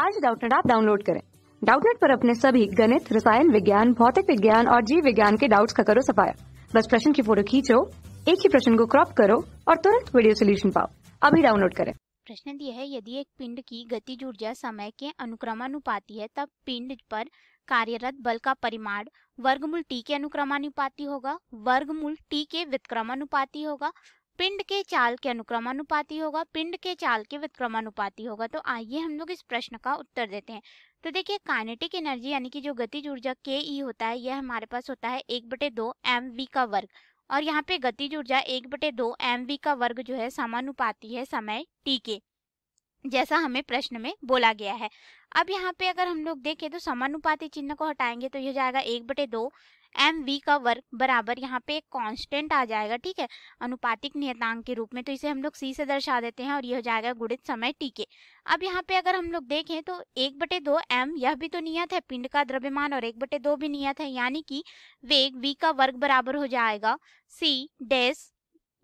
आज डाउटनेट आप डाउनलोड करें डाउटनेट पर अपने सभी गणित रसायन विज्ञान भौतिक विज्ञान और जीव विज्ञान के डाउट्स का करो सफाया बस प्रश्न की फोटो खींचो एक ही प्रश्न को क्रॉप करो और तुरंत वीडियो सोल्यूशन पाओ अभी डाउनलोड करें प्रश्न दिया है यदि एक पिंड की गति ऊर्जा समय के अनुक्रमानुपाती है तब पिंड पर कार्यरत बल का परिमाण वर्गमूल टी के अनुक्रमानुपाती होगा वर्गमूल टी के व्युत्क्रमानुपाती होगा पिंड के चाल के अनुक्रमानुपाती होगा पिंड के चाल के विक्रमानुपाती होगा तो आइए हम लोग इस प्रश्न का उत्तर देते हैं तो देखिए काइनेटिक एनर्जी यानी कि जो गतिज ऊर्जा के ई होता है यह हमारे पास होता है एक बटे दो एम वी का वर्ग और यहाँ पे गतिज ऊर्जा एक बटे दो एम वी का वर्ग जो है समानुपाती है समय टी के जैसा हमें प्रश्न में बोला गया है अब यहाँ पे अगर हम लोग देखें तो समानुपाती चिन्ह को हटाएंगे तो यह जाएगा एक बटे दो एम वी का वर्ग बराबर यहाँ पे एक कांस्टेंट आ जाएगा ठीक है अनुपातिक नियतांक के रूप में तो इसे हम लोग सी से दर्शा देते हैं और ये हो जाएगा गुणित समय टी के अब यहाँ पे अगर हम लोग देखें तो एक बटे दो एम यह भी तो नियत है पिंड का द्रव्यमान और एक बटे दो भी नियत है यानी कि वेग वी का वर्ग बराबर हो जाएगा सी डेस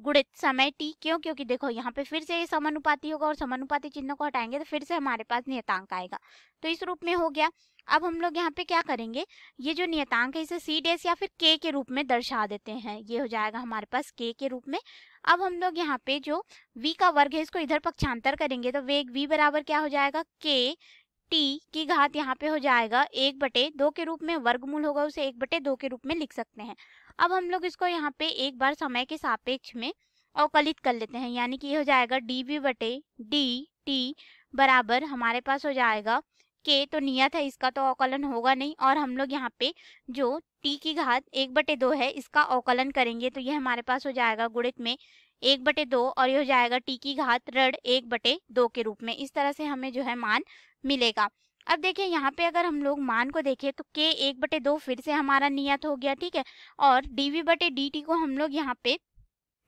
गुणित समय टी क्यों क्योंकि देखो यहाँ पे फिर से ये समानुपाती होगा और समानुपाती चिन्हों को हटाएंगे तो फिर से हमारे पास नियतांक आएगा तो इस रूप में हो गया अब हम लोग यहाँ पे क्या करेंगे ये जो नियतांक है इसे सी डेस या फिर के के रूप में दर्शा देते हैं ये हो जाएगा हमारे पास के के रूप में अब हम लोग यहाँ पे जो v का वर्ग है इसको इधर पक्षांतर करेंगे तो वेग v बराबर क्या हो जाएगा के टी की घात यहाँ पे हो जाएगा एक बटे दो के रूप में वर्गमूल होगा उसे एक बटे दो के रूप में लिख सकते हैं अब हम लोग इसको यहाँ पे एक बार समय के सापेक्ष में अवकलित कर लेते हैं यानी कि ये हो जाएगा डी वी बटे डी टी बराबर हमारे पास हो जाएगा के तो नियत है इसका तो अवकलन होगा नहीं और हम लोग यहाँ पे जो टी की घात एक बटे दो है इसका अवकलन करेंगे तो यह हमारे पास हो जाएगा गुणित में एक बटे दो और ये हो जाएगा टी की घात ऋण एक बटे दो के रूप में इस तरह से हमें जो है मान मिलेगा अब देखिए यहाँ पे अगर हम लोग मान को देखें तो के एक बटे दो फिर से हमारा नियत हो गया ठीक है और डी वी बटे डी टी को हम लोग यहाँ पे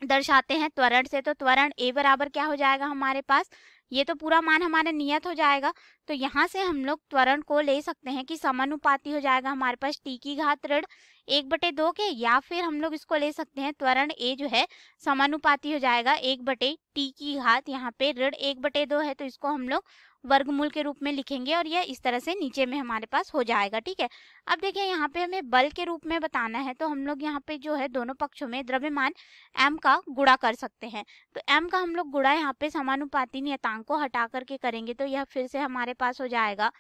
दर्शाते हैं त्वरण से तो त्वरण ए बराबर क्या हो जाएगा हमारे पास ये तो पूरा मान हमारा नियत हो जाएगा तो यहाँ से हम लोग त्वरण को ले सकते हैं कि समानुपाती हो जाएगा हमारे पास टी की घात ऋण एक बटे दो के या फिर हम लोग इसको ले सकते हैं त्वरण ए जो है समानुपाती हो जाएगा एक बटे टी की घात यहाँ पे ऋण एक बटे दो है तो इसको हम लोग वर्गमूल के रूप में लिखेंगे और यह इस तरह से नीचे में हमारे पास हो जाएगा ठीक है अब देखिए यहाँ पे हमें बल के रूप में बताना है तो हम लोग यहाँ पे जो है दोनों पक्षों में द्रव्यमान m का गुड़ा कर सकते हैं तो एम का हम लोग गुड़ा यहाँ पे समानुपाती नियतांक को हटा करके करेंगे तो यह फिर से हमारे पास हो जाएगा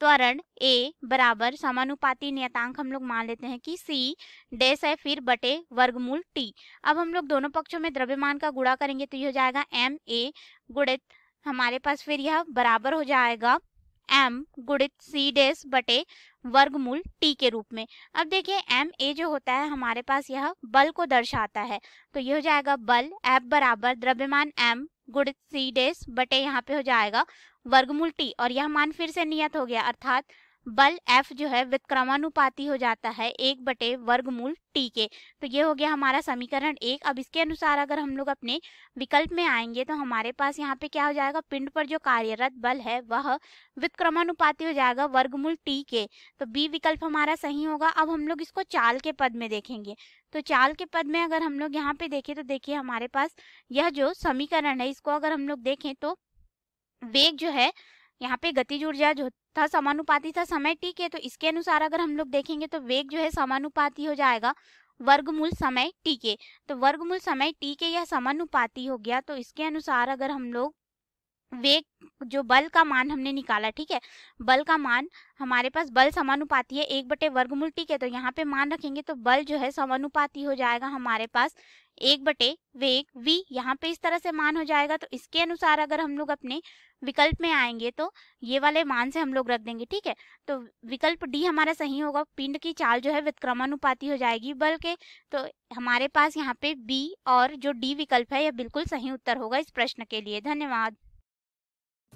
त्वरण ए बराबर समानुपाती नियतांक हम लोग मान लेते हैं कि सी डेस है फिर बटे वर्गमूल टी अब हम लोग दोनों पक्षों में द्रव्यमान का गुड़ा करेंगे तो ये हो जाएगा एम ए गुणित हमारे पास फिर यह बराबर हो जाएगा एम गुणित सी डेस बटे वर्गमूल टी के रूप में अब देखिए एम ए जो होता है हमारे पास यह बल को दर्शाता है तो यह हो जाएगा बल एफ बराबर द्रव्यमान एम गुणित सी डेस बटे यहाँ पे हो जाएगा वर्गमूल टी और यह मान फिर से नियत हो गया अर्थात बल एफ जो है विक्रमानुपाती हो जाता है एक बटे वर्गमूल टी के तो ये हो गया हमारा समीकरण एक अब इसके अनुसार अगर हम लोग अपने विकल्प में आएंगे तो हमारे पास यहाँ पे क्या हो जाएगा पिंड पर जो कार्यरत बल है वह विक्रमानुपाती हो जाएगा वर्गमूल टी के तो बी विकल्प हमारा सही होगा अब हम लोग इसको चाल के पद में देखेंगे तो चाल के पद में अगर हम लोग यहाँ पे देखें तो देखिए हमारे पास यह जो समीकरण है इसको अगर हम लोग देखें तो वेग जो है यहाँ पे गतिज ऊर्जा जो था समानुपाती था समय टी के तो इसके अनुसार अगर हम लोग देखेंगे तो वेग जो है समानुपाती हो जाएगा वर्गमूल समय टी के तो वर्गमूल समय टी के यह समानुपाती हो गया तो इसके अनुसार अगर हम लोग वेग जो बल का मान हमने निकाला ठीक है बल का मान हमारे पास बल समानुपाती है एक बटे वर्गमूल ठीक है तो यहाँ पे मान रखेंगे तो बल जो है समानुपाती हो जाएगा हमारे पास एक बटे वेग v यहाँ पे इस तरह से मान हो जाएगा तो इसके अनुसार अगर हम लोग अपने विकल्प में आएंगे तो ये वाले मान से हम लोग रख देंगे ठीक है तो विकल्प डी हमारा सही होगा पिंड की चाल जो है विक्रमानुपाती हो जाएगी बल के तो हमारे पास यहाँ पे बी और जो डी विकल्प है यह बिल्कुल सही उत्तर होगा इस प्रश्न के लिए धन्यवाद